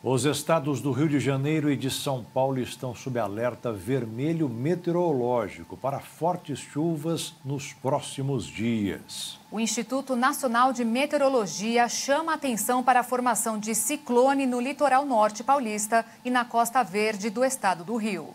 Os estados do Rio de Janeiro e de São Paulo estão sob alerta vermelho meteorológico para fortes chuvas nos próximos dias. O Instituto Nacional de Meteorologia chama atenção para a formação de ciclone no litoral norte paulista e na Costa Verde do estado do Rio.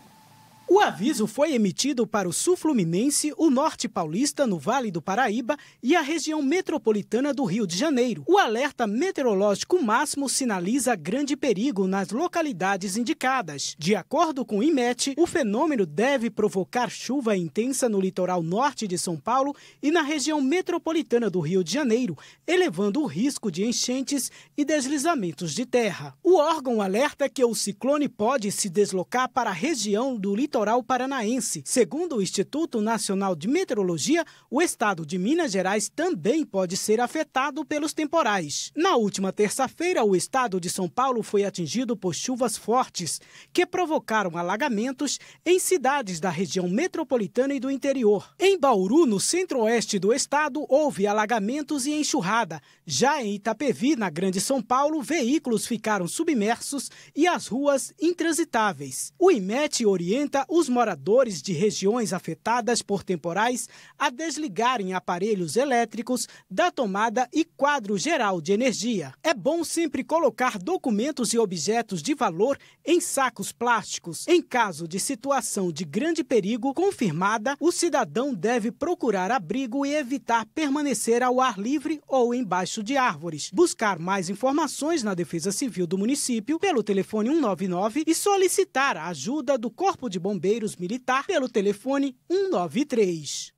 O aviso foi emitido para o Sul Fluminense, o Norte Paulista, no Vale do Paraíba e a região metropolitana do Rio de Janeiro. O alerta meteorológico máximo sinaliza grande perigo nas localidades indicadas. De acordo com o IMET, o fenômeno deve provocar chuva intensa no litoral norte de São Paulo e na região metropolitana do Rio de Janeiro, elevando o risco de enchentes e deslizamentos de terra. O órgão alerta que o ciclone pode se deslocar para a região do litoral litoral paranaense. Segundo o Instituto Nacional de Meteorologia, o estado de Minas Gerais também pode ser afetado pelos temporais. Na última terça-feira, o estado de São Paulo foi atingido por chuvas fortes, que provocaram alagamentos em cidades da região metropolitana e do interior. Em Bauru, no centro-oeste do estado, houve alagamentos e enxurrada. Já em Itapevi, na Grande São Paulo, veículos ficaram submersos e as ruas intransitáveis. O IMET orienta os moradores de regiões afetadas por temporais a desligarem aparelhos elétricos da tomada e quadro geral de energia. É bom sempre colocar documentos e objetos de valor em sacos plásticos. Em caso de situação de grande perigo confirmada, o cidadão deve procurar abrigo e evitar permanecer ao ar livre ou embaixo de árvores. Buscar mais informações na Defesa Civil do município pelo telefone 199 e solicitar a ajuda do Corpo de Bombeiros Bombeiros Militar pelo telefone 193.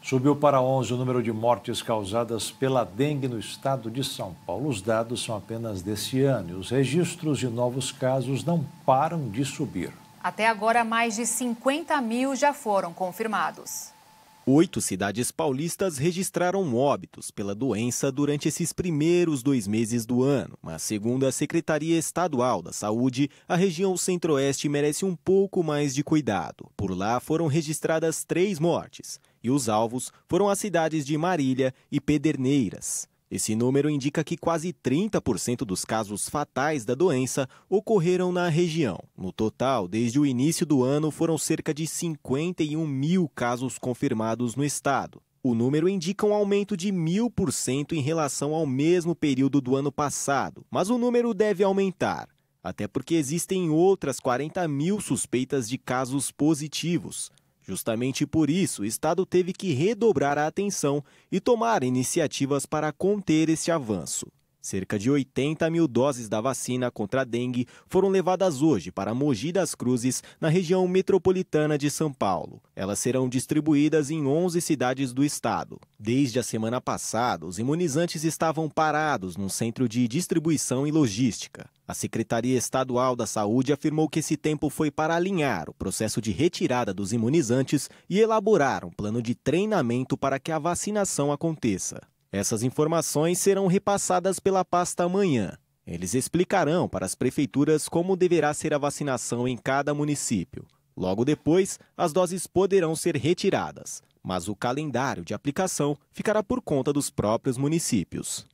Subiu para 11 o número de mortes causadas pela dengue no estado de São Paulo. Os dados são apenas desse ano e os registros de novos casos não param de subir. Até agora, mais de 50 mil já foram confirmados. Oito cidades paulistas registraram óbitos pela doença durante esses primeiros dois meses do ano, mas, segundo a Secretaria Estadual da Saúde, a região centro-oeste merece um pouco mais de cuidado. Por lá foram registradas três mortes e os alvos foram as cidades de Marília e Pederneiras. Esse número indica que quase 30% dos casos fatais da doença ocorreram na região. No total, desde o início do ano, foram cerca de 51 mil casos confirmados no estado. O número indica um aumento de 1.000% em relação ao mesmo período do ano passado, mas o número deve aumentar. Até porque existem outras 40 mil suspeitas de casos positivos, Justamente por isso, o Estado teve que redobrar a atenção e tomar iniciativas para conter esse avanço. Cerca de 80 mil doses da vacina contra a dengue foram levadas hoje para Mogi das Cruzes, na região metropolitana de São Paulo. Elas serão distribuídas em 11 cidades do estado. Desde a semana passada, os imunizantes estavam parados num centro de distribuição e logística. A Secretaria Estadual da Saúde afirmou que esse tempo foi para alinhar o processo de retirada dos imunizantes e elaborar um plano de treinamento para que a vacinação aconteça. Essas informações serão repassadas pela pasta amanhã. Eles explicarão para as prefeituras como deverá ser a vacinação em cada município. Logo depois, as doses poderão ser retiradas, mas o calendário de aplicação ficará por conta dos próprios municípios.